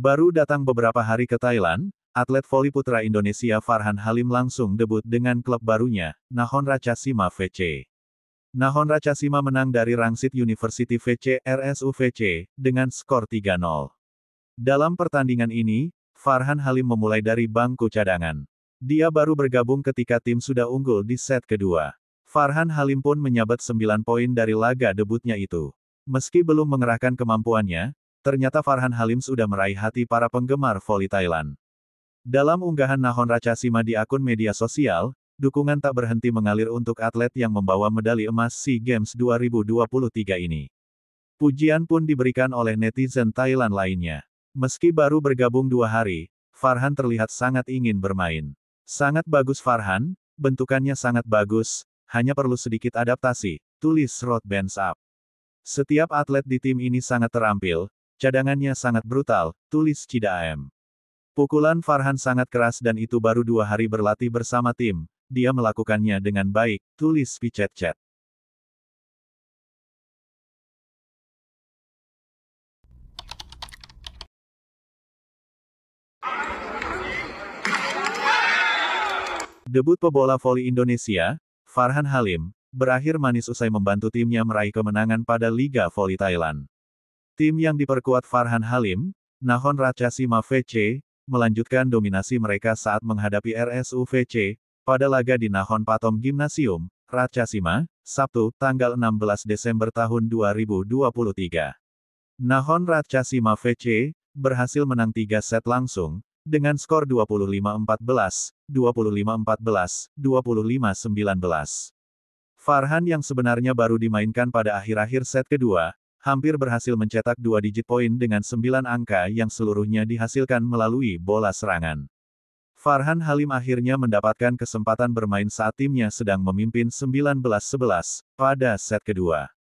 Baru datang beberapa hari ke Thailand, atlet voli putra Indonesia Farhan Halim langsung debut dengan klub barunya, Nahon Rachasima VC. Nahon Rachasima menang dari Rangsit University VC RSU VC dengan skor 3-0. Dalam pertandingan ini, Farhan Halim memulai dari bangku cadangan. Dia baru bergabung ketika tim sudah unggul di set kedua. Farhan Halim pun menyabet 9 poin dari laga debutnya itu. Meski belum mengerahkan kemampuannya, Ternyata Farhan Halim sudah meraih hati para penggemar voli Thailand. Dalam unggahan Nahon Rachasima di akun media sosial, dukungan tak berhenti mengalir untuk atlet yang membawa medali emas SEA Games 2023 ini. Pujian pun diberikan oleh netizen Thailand lainnya. Meski baru bergabung dua hari, Farhan terlihat sangat ingin bermain. Sangat bagus Farhan, bentukannya sangat bagus, hanya perlu sedikit adaptasi, tulis Rod Benz Up. Setiap atlet di tim ini sangat terampil, Cadangannya sangat brutal, tulis Cidaem. Pukulan Farhan sangat keras dan itu baru dua hari berlatih bersama tim, dia melakukannya dengan baik, tulis picet Chat. Debut pebola voli Indonesia, Farhan Halim, berakhir manis usai membantu timnya meraih kemenangan pada Liga Voli Thailand. Tim yang diperkuat Farhan Halim, Nahon Ratchasima VC, melanjutkan dominasi mereka saat menghadapi RSU VC, pada laga di Nahon Patom Gymnasium, Ratchasima, Sabtu, tanggal 16 Desember tahun 2023. Nahon Ratchasima VC, berhasil menang 3 set langsung, dengan skor 25-14, 25-14, 25-19. Farhan yang sebenarnya baru dimainkan pada akhir-akhir set kedua, hampir berhasil mencetak dua digit poin dengan sembilan angka yang seluruhnya dihasilkan melalui bola serangan. Farhan Halim akhirnya mendapatkan kesempatan bermain saat timnya sedang memimpin 19-11 pada set kedua.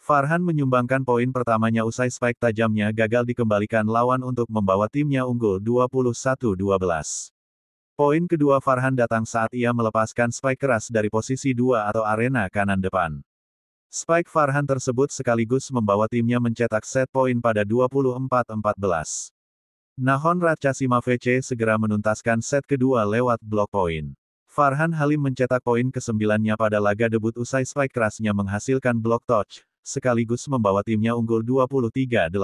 Farhan menyumbangkan poin pertamanya usai spike tajamnya gagal dikembalikan lawan untuk membawa timnya unggul 21-12. Poin kedua Farhan datang saat ia melepaskan spike keras dari posisi dua atau arena kanan depan. Spike Farhan tersebut sekaligus membawa timnya mencetak set poin pada 24-14. Nahon Ratchasima VC segera menuntaskan set kedua lewat blok poin. Farhan Halim mencetak poin kesembilannya pada laga debut usai spike kerasnya menghasilkan blok touch, sekaligus membawa timnya unggul 23-18.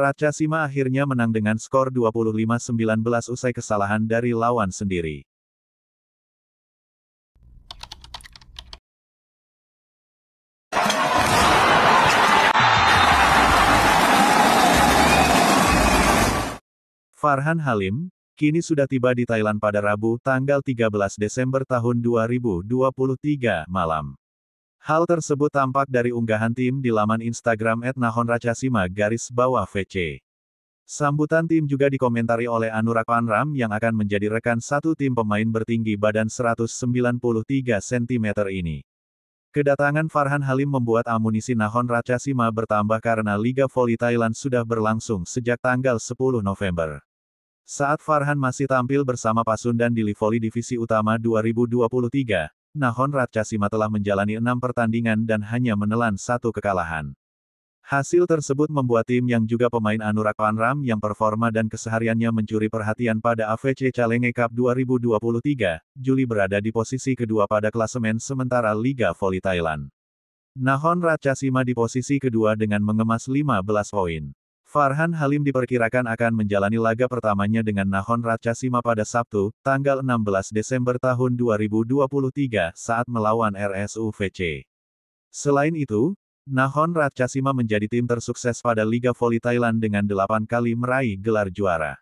Ratchasima akhirnya menang dengan skor 25-19 usai kesalahan dari lawan sendiri. Farhan Halim, kini sudah tiba di Thailand pada Rabu, tanggal 13 Desember tahun 2023 malam. Hal tersebut tampak dari unggahan tim di laman Instagram @nahonracasima garis bawah VC. Sambutan tim juga dikomentari oleh Anurag Panram yang akan menjadi rekan satu tim pemain bertinggi badan 193 cm ini. Kedatangan Farhan Halim membuat amunisi Nahon Rachasima bertambah karena Liga Voli Thailand sudah berlangsung sejak tanggal 10 November. Saat Farhan masih tampil bersama Pasundan di Livoli Divisi Utama 2023, Nahon Ratchasima telah menjalani enam pertandingan dan hanya menelan satu kekalahan. Hasil tersebut membuat tim yang juga pemain Anurak Panram yang performa dan kesehariannya mencuri perhatian pada AVC Calenge Cup 2023, Juli berada di posisi kedua pada klasemen sementara Liga Voli Thailand. Nahon Ratchasima di posisi kedua dengan mengemas 15 poin. Farhan Halim diperkirakan akan menjalani laga pertamanya dengan Nahon Ratchasima pada Sabtu, tanggal 16 Desember tahun 2023 saat melawan RSUVC. Selain itu, Nahon Ratchasima menjadi tim tersukses pada Liga Voli Thailand dengan delapan kali meraih gelar juara.